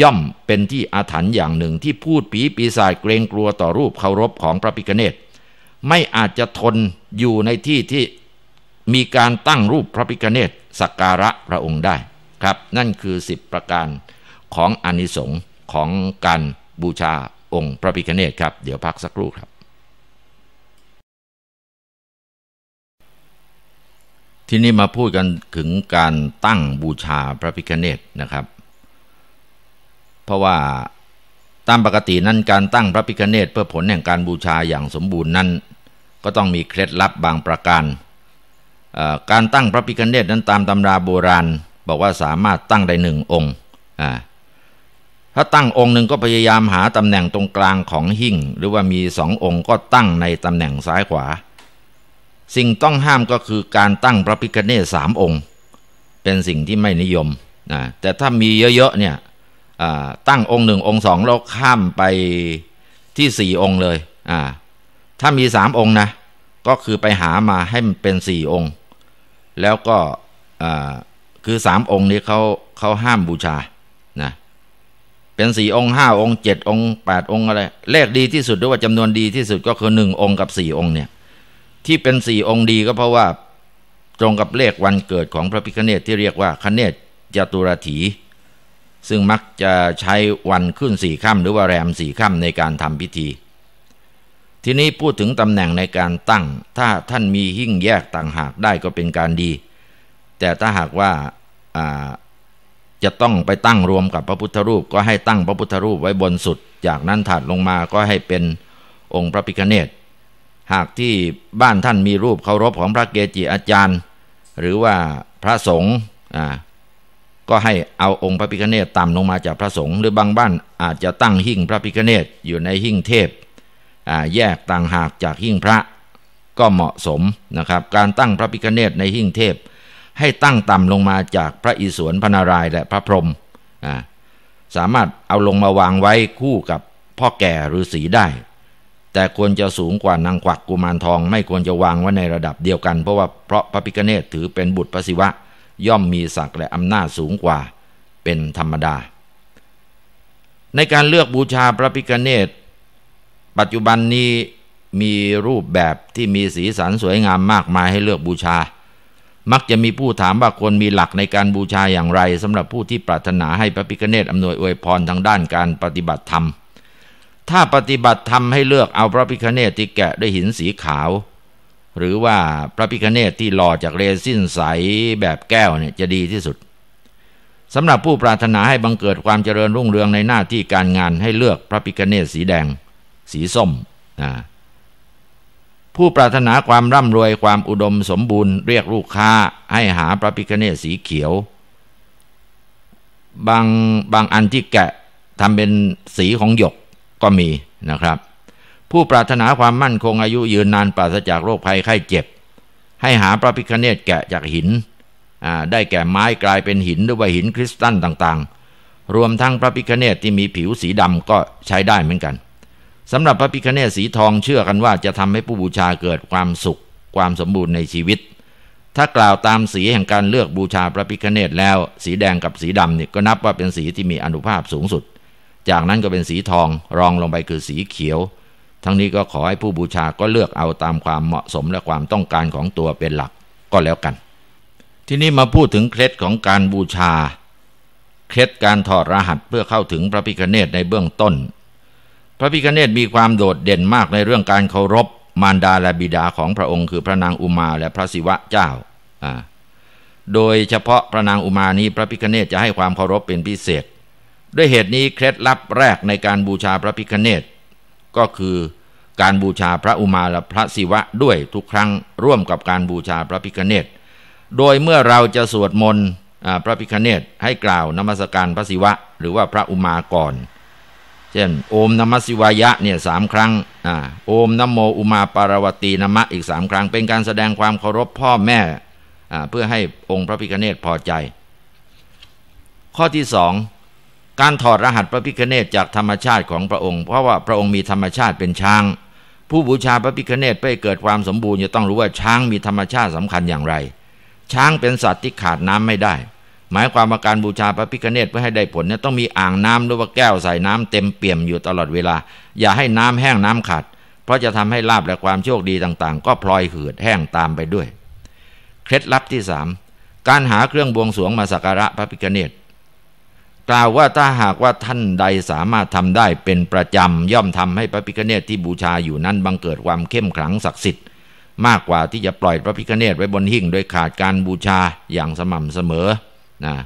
ย่อมเป็นที่อาถรรพ์อย่างหนึ่งที่พูดผีปีศาจเกรงกลัวต่อรูปเคารพของพระพิคเนตไม่อาจจะทนอยู่ในที่ที่มีการตั้งรูปพระพิคเนตสักการะพระองค์ได้ครับ นั่นคือสิบประการของอนิสงค์ของการบูชาองค์พระพิคเนตครับเดี๋ยวพักสักครู่ครับทีนี้มาพูดกันถึงการตั้งบูชาพระพิคเนตนะครับ เพราะว่าตามปกตินั้นการตั้งพระพิคเนตเพื่อผลแห่งการบูชาอย่างสมบูรณ์นั้นก็ต้องมีเคล็ดลับบางประการ การตั้งพระพิคเนตนั้นตามตำราโบราณบอกว่าสามารถตั้งได้หนึ่งองค์ถ้าตั้งองค์หนึ่งก็พยายามหาตำแหน่งตรงกลางของหิ่งหรือว่ามีสององค์ก็ตั้งในตำแหน่งซ้ายขวาสิ่งต้องห้ามก็คือการตั้งพระพิคเนศสามองค์ เป็นสิ่งที่ไม่นิยมนะแต่ถ้ามีเยอะๆเนี่ยตั้งองค์หนึ่งองค์สองเราข้ามไปที่สี่องค์เลยอ่าถ้ามีสามองค์นะก็คือไปหามาให้มันเป็นสี่องค์ แล้วก็คือสามองค์นี้เขาเขาห้ามบูชานะเป็นสี่องค์ห้าองค์เจ็ดองค์แปดองค์อะไรเลขดีที่สุด หรือว่าจำนวนดีที่สุดก็คือหนึ่งองค์กับสี่องค์เนี่ยที่เป็นสี่องค์ดีก็เพราะว่าตรงกับเลขวันเกิดของพระพิคเนตที่เรียกว่า คเนตจตุรถี ซึ่งมักจะใช้วันขึ้นสี่ค่ำหรือว่าแรมสี่ค่ำในการทำพิธี ทีนี้พูดถึงตำแหน่งในการตั้งถ้าท่านมีหิ่งแยกต่างหากได้ก็เป็นการดี แต่ถ้าหากว่าจะต้องไปตั้งรวมกับพระพุทธรูปก็ให้ตั้งพระพุทธรูปไว้บนสุดจากนั้นถัดลงมาก็ให้เป็นองค์พระพิคเนตหากที่บ้านท่านมีรูปเคารพของพระเกจิอาจารย์ หรือว่าพระสงฆ์อ่าก็ให้เอาองค์พระพิฆเนศต่ำลงมาจากพระสงฆ์หรือบางบ้านอาจจะตั้งหิ่งพระพิฆเนศอยู่ในหิ่งเทพ แยกต่างหากจากหิ่งพระก็เหมาะสมนะครับการตั้งพระพิฆเนศในหิ่งเทพ ให้ตั้งต่ำลงมาจากพระอิศวรพนารายและพระพรหมสามารถเอาลงมาวางไว้คู่กับพ่อแก่ฤาษีได้แต่ควรจะสูงกว่านางกวักกุมารทองไม่ควรจะวางไว้ในระดับเดียวกันเพราะว่าเพราะพระพิกเนตถือเป็นบุตรพระศิวะ ย่อมมีศักดิ์และอำนาจสูงกว่าเป็นธรรมดา ในการเลือกบูชาพระพิกเนตปัจจุบันนี้มีรูปแบบที่มีสีสันสวยงามมากมายให้เลือกบูชา มักจะมีผู้ถามว่าควรมีหลักในการบูชาอย่างไรสำหรับผู้ที่ปรารถนาให้พระพิกเนตอำนวยอวยพรทางด้านการปฏิบัติธรรมถ้าปฏิบัติทำให้เลือกเอาพระพิคเนตที่แกะด้วยหินสีขาว หรือว่าพระพิคเนตที่หล่อจากเรซินใสแบบแก้วเนี่ยจะดีที่สุดสำหรับผู้ปรารถนาให้บังเกิดความเจริญรุ่งเรืองในหน้าที่การงานให้เลือกพระพิคเนตสีแดงสีส้มนะผู้ปรารถนาความร่ำรวยความอุดมสมบูรณ์เรียกลูกค้าให้หาพระพิคเนตสีเขียว บางบางอันที่แกะทำเป็นสีของหยกก็มีนะครับผู้ปรารถนาความมั่นคงอายุยืนนานปราศจากโรคภัยไข้เจ็บ ให้หาพระพิคเนตแกะจากหินได้แก่ไม้กลายเป็นหินหรือว่าหินคริสตัลต่างๆ รวมทั้งพระพิคเนตที่มีผิวสีดำก็ใช้ได้เหมือนกันสำหรับพระพิคเนตสีทองเชื่อกันว่าจะทำให้ผู้บูชาเกิดความสุข ความสมบูรณ์ในชีวิต ถ้ากล่าวตามสีแห่งการเลือกบูชาพระพิคเนตแล้ว สีแดงกับสีดำนี่ก็นับว่าเป็นสีที่มีอนุภาพสูงสุดจากนั้นก็เป็นสีทองรองลงไปคือสีเขียว ทั้งนี้ก็ขอให้ผู้บูชาก็เลือกเอาตามความเหมาะสมและความต้องการของตัวเป็นหลัก ก็แล้วกัน ที่นี้มาพูดถึงเคล็ดของการบูชาเคล็ดการถอดรหัสเพื่อเข้าถึงพระพิคเนตในเบื้องต้น พระพิคเนตมีความโดดเด่นมากในเรื่องการเคารพ มารดาและบิดาของพระองค์คือพระนางอุมาและพระศิวะเจ้า โดยเฉพาะพระนางอุมานี้พระพิคเนตจะให้ความเคารพเป็นพิเศษด้วยเหตุนี้เคล็ดลับแรกในการบูชาพระพิคเนตก็คือการบูชาพระอุมาและพระศิวะด้วยทุกครั้งร่วมกับการบูชาพระพิคเนตโดยเมื่อเราจะสวดมนต์พระพิคเนตให้กล่าวนมัสการพระศิวะ หรือว่าพระอุมาก่อน เช่นโอมนมัสศิวายะเนี่ยสามครั้งโอมนโมอุมาปารวตีนมะอีกสามครั้งเป็นการแสดงความเคารพพ่อแม่เพื่อให้องค์พระพิคเนตพอใจ ข้อที่สองการถอดรหัสพระพิคเนตจากธรรมชาติของพระองค์เพราะว่าพระองค์มีธรรมชาติเป็นช้าง ผู้บูชาพระพิคเนตเพื่อเกิดความสมบูรณ์ จะต้องรู้ว่าช้างมีธรรมชาติสำคัญอย่างไร ช้างเป็นสัตว์ที่ขาดน้ำไม่ได้ หมายความว่าการบูชาพระพิคเนตเพื่อให้ได้ผลเนี่ยต้องมีอ่างน้ำหรือว่าแก้วใส่น้ำเต็มเปี่ยมอยู่ตลอดเวลา อย่าให้น้ำแห้งน้ำขาดเพราะจะทำให้ลาบและความโชคดีต่าง ๆ ก็พลอยเหือดแห้งตามไปด้วยเคล็ดลับที่3การหาเครื่องบวงสรวงมาสักการะพระพิคเนตกล่าวว่าถ้าหากว่าท่านใดสามารถทำได้เป็นประจำ ย่อมทำให้พระพิฆเนศที่บูชาอยู่นั้นบังเกิดความเข้มขลังศักดิ์สิทธิ์ มากกว่าที่จะปล่อยพระพิฆเนศไว้บนหิ่งโดยขาดการบูชาอย่างสม่ำเสมอนะ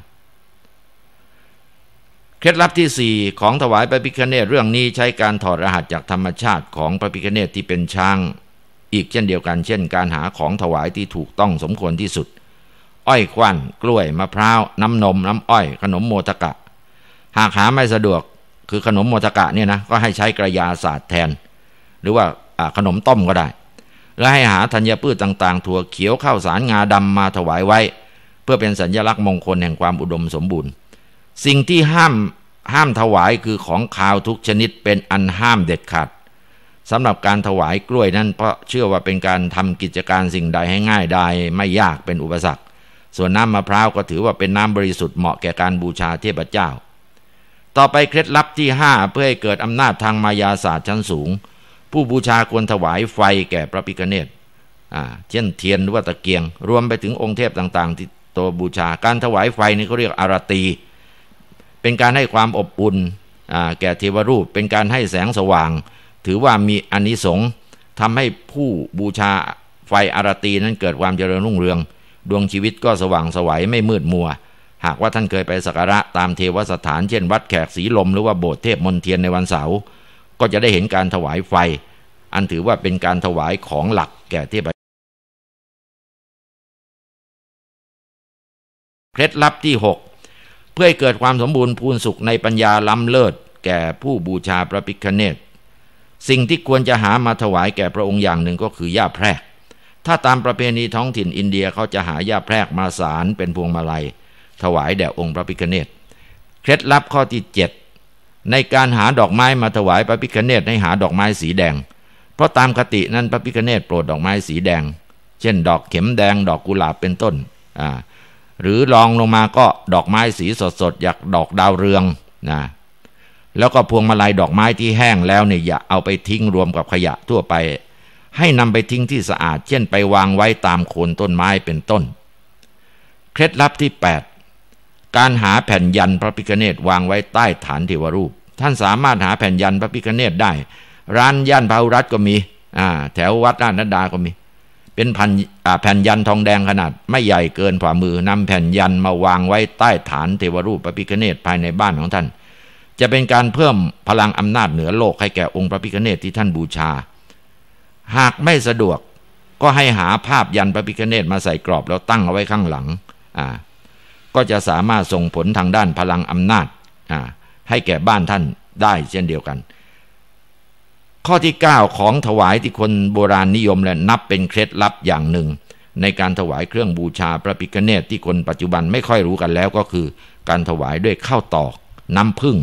เคล็ดลับที่ 4 ของถวายพระพิฆเนศเรื่องนี้ใช้การถอดรหัสจากธรรมชาติของพระพิฆเนศที่เป็นช้าง อีกเช่นเดียวกันเช่น การหาของถวายที่ถูกต้องสมควรที่สุด อ้อยควันกล้วยมะพร้าวน้ำนมน้ำอ้อยขนมโมตกะหากหาไม่สะดวกคือขนมโมทกะเนี่ยนะ ก็ให้ใช้กระยาศาสตร์แทน หรือว่าขนมต้มก็ได้ และให้หาธัญพืชต่างๆ ถั่วเขียวข้าวสารงาดำมาถวายไว้ เพื่อเป็นสัญญลักษณ์มงคลแห่งความอุดมสมบูรณ์ สิ่งที่ห้ามห้ามถวายคือของขาวทุกชนิดเป็นอันห้ามเด็ดขาดสำหรับการถวายกล้วยนั้นเพราะเชื่อว่าเป็นการทำกิจการสิ่งใดให้ง่ายใดไม่ยากเป็นอุปสรรค ส่วนน้ำมะพร้าวก็ถือว่าเป็นน้ำบริสุทธิ์เหมาะแก่การบูชาเทพเจ้าต่อไปเคล็ดลับที่ห้าเพื่อให้เกิดอำนาจทางมายาศาสตร์ชั้นสูง ผู้บูชาควรถวายไฟแก่พระพิคเนตเช่นเทียนหรือว่าตะเกียง รวมไปถึงองค์เทพต่างๆที่ตัวบูชาการถวายไฟนี่เขาเรียกอารตี เป็นการให้ความอบอุ่นแก่เทวรูป เป็นการให้แสงสว่าง ถือว่ามีอนิสงส์ทำให้ผู้บูชาไฟอารตีนั้นเกิดความเจริญรุ่งเรือง ดวงชีวิตก็สว่างสวัยไม่มืดมัวหากว่าท่านเคยไปสักการะตามเทวสถานเช่นวัดแขกสีลมหรือว่าโบสถ์เทพมนเทียนในวันเสาร์ก็จะได้เห็นการถวายไฟ อันถือว่าเป็นการถวายของหลักแก่เทพเคล็ดลับที่ 6 เพื่อให้เกิดความสมบูรณ์พูนสุขในปัญญาล้ำเลิศ แก่ผู้บูชาพระพิคเนตสิ่งที่ควรจะหามาถวายแก่พระองค์อย่างหนึ่งก็คือหญ้าแพรก ถ้าตามประเพณีท้องถิ่นอินเดียเขาจะหาหญ้าแพรกมาสารเป็นพวงมาลัยถวายแด่องค์พระพิคเนตเคล็ดลับข้อที่ 7 ในการหาดอกไม้มาถวายพระพิคเนตให้หาดอกไม้สีแดง เพราะตามคตินั้นพระพิคเนตโปรดดอกไม้สีแดง เช่น ดอกเข็มแดงดอกกุหลาบเป็นต้น อ่า หรือลองลงมาก็ดอกไม้สีสดๆอยากดอกดาวเรืองนะ แล้วก็พวงมาลัยดอกไม้ที่แห้งแล้วเนี่ยอย่าเอาไปทิ้งรวมกับขยะทั่วไป ให้นำไปทิ้งที่สะอาด เช่นไปวางไว้ตามโคนต้นไม้เป็นต้น เคล็ดลับที่ 8การหาแผ่นยันพระพิคเนตวางไว้ใต้ฐานเทวรูป ท่านสามารถหาแผ่นยันพระพิคเนตได้ ร้านย่านพาุรัตก็มีอ่าแถววัดราชนดาก็มี เป็นผ่นแผ่นยันทองแดงขนาด ไม่ใหญ่เกินฝ่ามือนำแผ่นยันมาวางไว้ใต้ฐานเทวรูปพระพิคเนตภายในบ้านของท่าน จะเป็นการเพิ่มพลังอำนาจเหนือโลกให้แก่องค์พระพิคเนตที่ท่านบูชา หากไม่สะดวกก็ให้หาภาพยันพระพิคเนตมาใส่กรอบแล้วตั้งเอาไว้ข้างหลัง อ่าก็จะสามารถส่งผลทางด้านพลังอำนาจให้แก่บ้านท่านได้เช่นเดียวกัน ข้อที่ 9 ของถวายที่คนโบราณนิยมและนับเป็นเคล็ดลับอย่างหนึ่ง ในการถวายเครื่องบูชาพระพิฆเนศที่คนปัจจุบันไม่ค่อยรู้กันแล้วก็คือการถวายด้วยข้าวตอกน้ำผึ้ง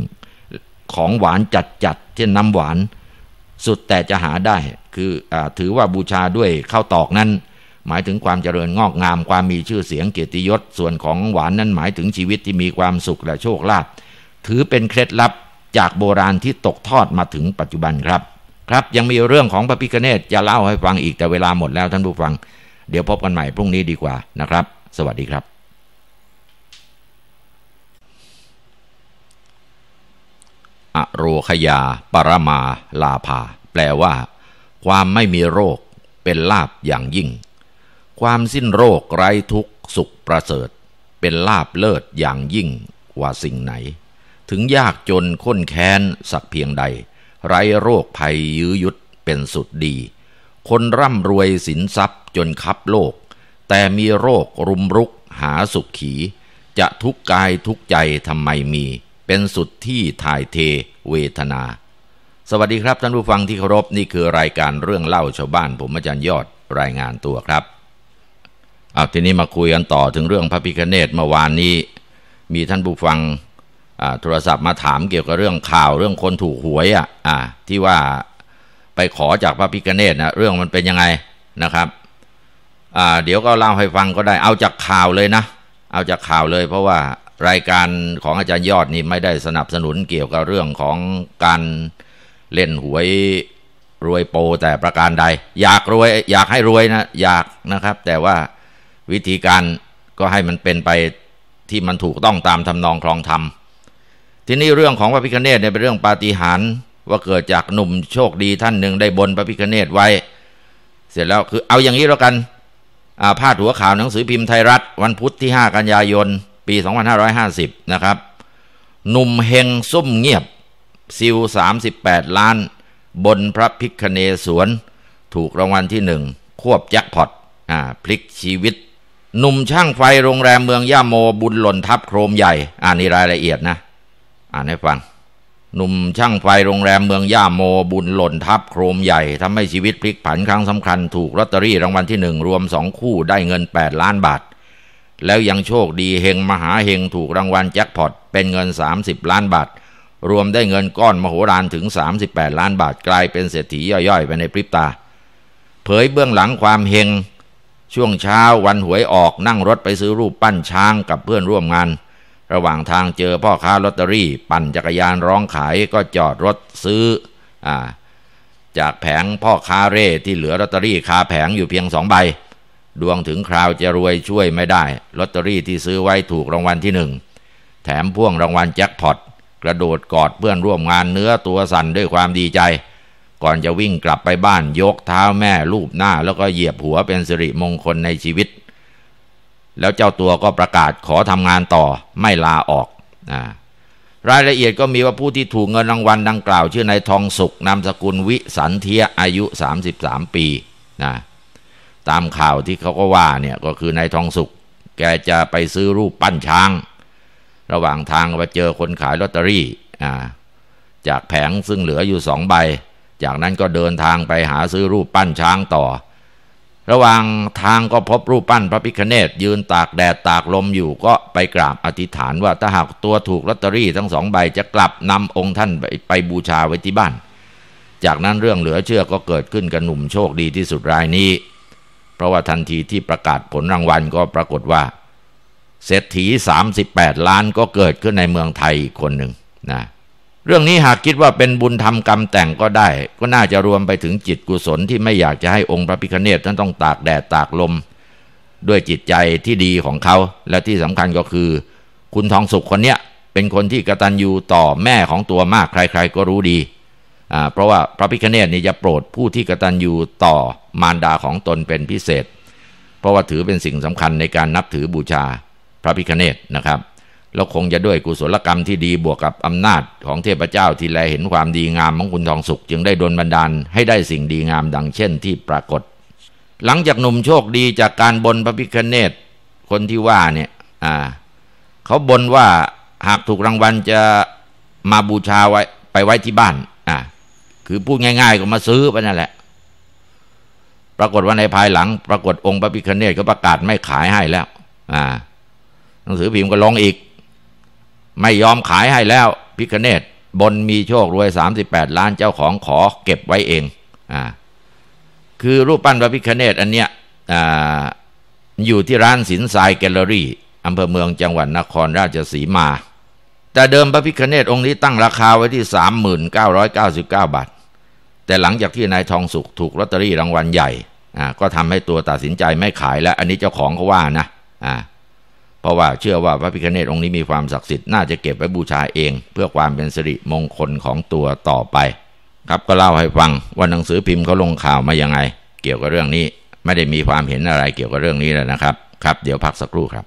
ของหวานจัดๆเช่นน้ำหวานสุดแต่จะหาได้ คืออถือว่าบูชาด้วยข้าวตอกนั้นหมายถึงความเจริญงอกงามความมีชื่อเสียงเกียรติยศส่วนของหวานนั้นหมายถึงชีวิตที่มีความสุขและโชคลาภถือเป็นเคล็ดลับจากโบราณที่ตกทอดมาถึงปัจจุบันครับ ครับยังมีเรื่องของพระพิคเนตจะเล่าให้ฟังอีกแต่เวลาหมดแล้วท่านผู้ฟัง เดี๋ยวพบกันใหม่พรุ่งนี้ดีกว่านะครับ สวัสดีครับอโรคยา ปรมาลาภาแปลว่า ความไม่มีโรคเป็นลาบอย่างยิ่งความสิ้นโรคไร้ทุกข์สุขประเสริฐ เป็นลาบเลิศอย่างยิ่งว่าสิ่งไหน ถึงยากจนข้นแค้นสักเพียงใด ไร้โรคภัยยื้อยุดเป็นสุดดี คนร่ำรวยสินทรัพย์จนคับโลก แต่มีโรครุมรุกหาสุขขี จะทุกกายทุกใจทำไมมี เป็นสุดที่ถ่ายเทเวทนา สวัสดีครับท่านผู้ฟังที่เคารพนี่คือรายการเรื่องเล่าชาวบ้านผมอาจารย์ยอดรายงานตัวครับเอาทีนี้มาคุยกันต่อถึงเรื่องพระพิคเนตเมื่อวานนี้ มีท่านผู้ฟังโทรศัพท์มาถามเกี่ยวกับเรื่องข่าวเรื่องคนถูกหวยอ่ะอ่าที่ว่าไปขอจากพระพิคเนตนะเรื่องมันเป็นยังไงนะครับอ่าเดี๋ยวก็เล่าให้ฟังก็ได้เอาจากข่าวเลยนะเอาจากข่าวเลย เพราะว่ารายการของอาจารย์ยอดนี่ไม่ได้สนับสนุนเกี่ยวกับเรื่องของการเล่นหวยรวยโปแต่ประการใด อยากรวยอยากให้รวยนะอยากนะครับ แต่ว่าวิธีการก็ให้มันเป็นไปที่มันถูกต้องตามทำนองคลองธรรม ที่นี่เรื่องของพระพิคเนตเนี่ยเป็นเรื่องปาฏิหาริย์ว่าเกิดจากหนุ่มโชคดีท่านหนึ่งได้บนพระพิคเนตไว้ เสร็จแล้วคือเอาอย่างนี้แล้วกันอาพาดหัวข่าวหนังสือพิมพ์ไทยรัฐ วันพุธที่ 5 กันยายน ปี 2550 นะครับ หนุ่มเฮงซุ่มเงียบ ซิล38 ล้านบนพระพิคเนสวนถูกรางวัลที่หนึ่งควบแจ็คพอตพลิกชีวิตหนุ่มช่างไฟโรงแรมเมืองย่าโมบุญหล่นทับโครมใหญ่ อ่านนี่รายละเอียดนะ อ่านให้ฟัง หนุ่มช่างไฟโรงแรมเมืองย่าโมบุญหล่นทับโครมใหญ่ทำให้ชีวิตพลิกผันครั้งสำคัญถูกลอตเตอรี่รางวัลที่หนึ่งรวมสองคู่ได้เงิน 8 ล้านบาท แล้วยังโชคดีเฮงมหาเฮงถูกรางวัลแจ็คพอต เป็นเงิน 30 ล้านบาท รวมได้เงินก้อนมโหฬารถึง 38 ล้านบาทกลายเป็นเศรษฐีย่อยๆไปในพริบตา เผยเบื้องหลังความเฮงช่วงเช้าวันหวยออกนั่งรถไปซื้อรูปปั้นช้างกับเพื่อนร่วมงาน ระหว่างทางเจอพ่อค้าลอตเตอรี่ปั่นจักรยานร้องขายก็จอดรถซื้ออจากแผงพ่อค้าเร่ที่เหลือลอตเตอรี่คาแผงอยู่เพียงสองใบ ดวงถึงคราวจะรวยช่วยไม่ได้ลอตเตอรี่ที่ซื้อไว้ถูกรางวัลที่หนึ่ง แถมพ่วงรางวัลแจ็คพอต กระโดดกอดเพื่อนร่วมงานเนื้อตัวสั่นด้วยความดีใจก่อนจะวิ่งกลับไปบ้านยกเท้าแม่ลูบหน้า แล้วก็เหยียบหัวเป็นสิริมงคลในชีวิต แล้วเจ้าตัวก็ประกาศขอทำงานต่อไม่ลาออกอรายละเอียดก็มีว่าผู้ที่ถูกเงินรางวัลดังกล่าว ชื่อนายทองสุกนามสกุลวิสันเทีย อายุ 33 ปีนะตามข่าวที่เขาก็ว่าเนี่ยก็คือนายทองสุกแกจะไปซื้อรูปปั้นช้าง ระหว่างทางไปเจอคนขายลอตเตอรี่จากแผงซึ่งเหลืออยู่สองใบจากนั้นก็เดินทางไปหาซื้อรูปปั้นช้างต่อ ระหว่างทางก็พบรูปปั้นพระพิคเนตยืนตากแดดตากลมอยู่ก็ไปกราบอธิษฐานว่าถ้าหากตัวถูกลอตเตอรี่ทั้งสองใบจะกลับนำองค์ท่านไปไปบูชาไว้ที่บ้าน จากนั้นเรื่องเหลือเชื่อก็เกิดขึ้นกับหนุ่มโชคดีที่สุดรายนี้ เพราะว่าทันทีที่ประกาศผลรางวัลก็ปรากฏว่าเศรษฐี 38 ล้านก็เกิดขึ้นในเมืองไทยอีกคนหนึ่งนะเรื่องนี้หากคิดว่าเป็นบุญธรรมกรรมแต่งก็ได้ ก็น่าจะรวมไปถึงจิตกุศลที่ไม่อยากจะให้องค์พระพิฆเนศท่านต้องตากแดดตากลม ด้วยจิตใจที่ดีของเขา และที่สำคัญก็คือคุณทองสุขคนเนี้ยเป็นคนที่กระตันยูต่อแม่ของตัวมากใครๆก็รู้ดีอ่าเพราะว่าพระพิฆเนศนี่จะโปรดผู้ที่กระตันยูต่อมารดาของตนเป็นพิเศษ เพราะว่าถือเป็นสิ่งสำคัญในการนับถือบูชาพระพิฆเนศนะครับแล้วคงจะด้วยกุศลกรรมที่ดีบวกกับอำนาจของเทพเจ้าที่แลเห็นความดีงามของคุณทองสุข จึงได้ดลบันดาลให้ได้สิ่งดีงามดังเช่นที่ปรากฏ หลังจากหนุ่มโชคดีจากการบนพระพิคเนตคนที่ว่าเนี่ยอ่าเขาบนว่าหากถูกรางวัลจะมาบูชาไว้ไปไว้ที่บ้านอ่าคือพูดง่ายๆก็มาซื้อไปนั่นแหละ ปรากฏว่าในภายหลังปรากฏองค์พระพิคเนตก็ประกาศไม่ขายให้แล้ว อ่า หนังสือพิมพ์ก็ลงอีกไม่ยอมขายให้แล้วพิคเนตบนมีโชครวย38 ล้านเจ้าของขอเก็บไว้เองอ่าคือรูปปั้นพระพิคเนตอันเนี้ยอ่าอยู่ที่ร้านสินทรายแกลเลอรี่ อำเภอเมืองจังหวัดนครราชสีมา แต่เดิมพระพิคเนตองค์นี้ตั้งราคาไว้ที่3,999บาทแต่หลังจากที่นายทองสุขถูกลอตเตอรี่รางวัลใหญ่อ่าก็ทำให้ตัวตัดสินใจไม่ขายแล้ว อันนี้เจ้าของเขาว่านะอ่าเพราะว่าเชื่อว่าพระพิคเนตองค์นี้มีความศักดิ์สิทธิ์น่าจะเก็บไว้บูชาเอง เพื่อความเป็นสิริมงคลของตัวต่อไป ครับก็เล่าให้ฟังว่าหนังสือพิมพ์เขาลงข่าวมายังไง เกี่ยวกับเรื่องนี้ไม่ได้มีความเห็นอะไรเกี่ยวกับเรื่องนี้แล้วนะครับครับเดี๋ยวพักสักครู่ครับ